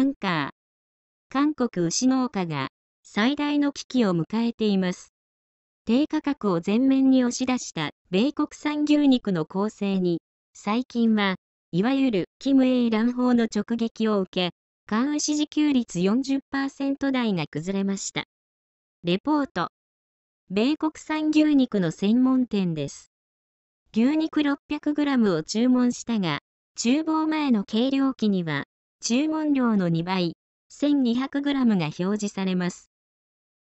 アンカー。韓国牛農家が最大の危機を迎えています。低価格を前面に押し出した米国産牛肉の構成に、最近はいわゆるキムエイラン法の直撃を受け、関牛自給率40%台が崩れました。レポート。米国産牛肉の専門店です。牛肉 600g を注文したが、厨房前の計量器には注文量の2倍、1200g が表示されます。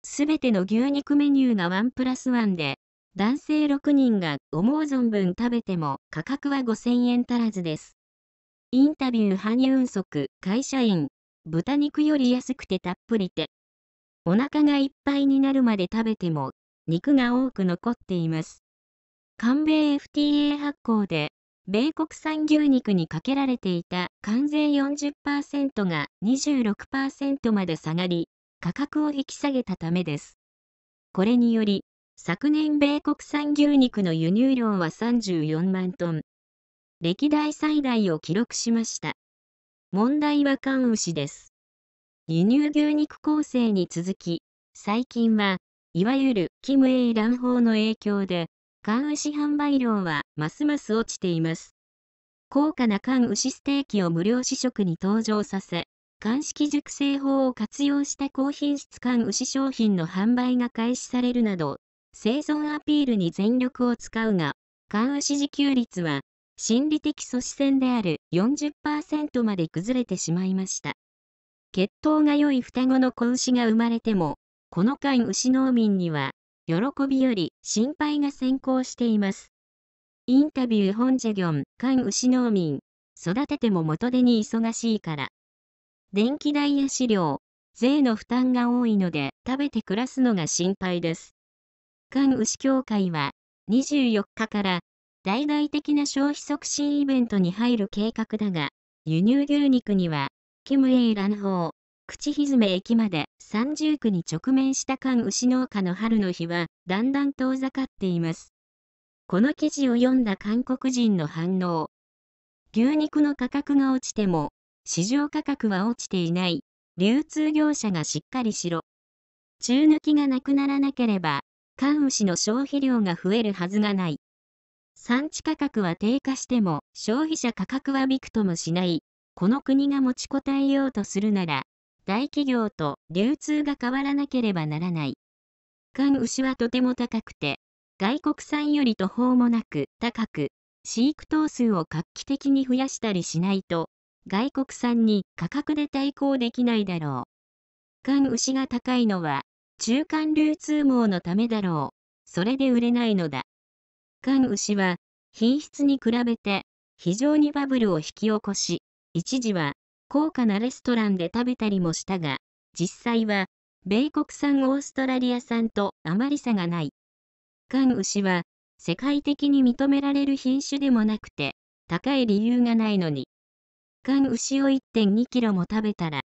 すべての牛肉メニューが1プラス1で、男性6人が思う存分食べても価格は5000円足らずです。インタビューハニウンソク、会社員、豚肉より安くてたっぷりて。お腹がいっぱいになるまで食べても、肉が多く残っています。韓米 FTA 発行で米国産牛肉にかけられていた関税40%が26%まで下がり、価格を引き下げたためです。これにより、昨年米国産牛肉の輸入量は34万トン。歴代最大を記録しました。問題は関牛です。輸入牛肉構成に続き、最近は、いわゆるキムエイラン法の影響で、缶牛販売量はますます落ちています。高価な缶牛ステーキを無料試食に登場させ、乾式熟成法を活用した高品質缶牛商品の販売が開始されるなど、生存アピールに全力を使うが、缶牛自給率は、心理的阻止線である40%まで崩れてしまいました。血統が良い双子の子牛が生まれても、この間牛農民には喜びより心配が先行しています。インタビュー本ジェギョン、関牛農民、育てても元手に忙しいから。電気代や飼料、税の負担が多いので食べて暮らすのが心配です。関牛協会は24日から大々的な消費促進イベントに入る計画だが、輸入牛肉には、キムエイラン法、口ひずめ駅まで三重区に直面した関牛農家の春の日は、だんだん遠ざかっています。この記事を読んだ韓国人の反応。牛肉の価格が落ちても、市場価格は落ちていない。流通業者がしっかりしろ。中抜きがなくならなければ、関牛の消費量が増えるはずがない。産地価格は低下しても消費者価格はびくともしない。この国が持ちこたえようとするなら、大企業と流通が変わらなければならない。缶牛はとても高くて、外国産より途方もなく高く、飼育頭数を画期的に増やしたりしないと、外国産に価格で対抗できないだろう。缶牛が高いのは、中間流通網のためだろう。それで売れないのだ。缶牛は、品質に比べて、非常にバブルを引き起こし、一時は高価なレストランで食べたりもしたが、実際は、米国産オーストラリア産とあまり差がない。缶牛は、世界的に認められる品種でもなくて、高い理由がないのに。缶牛を1.2キロも食べたら、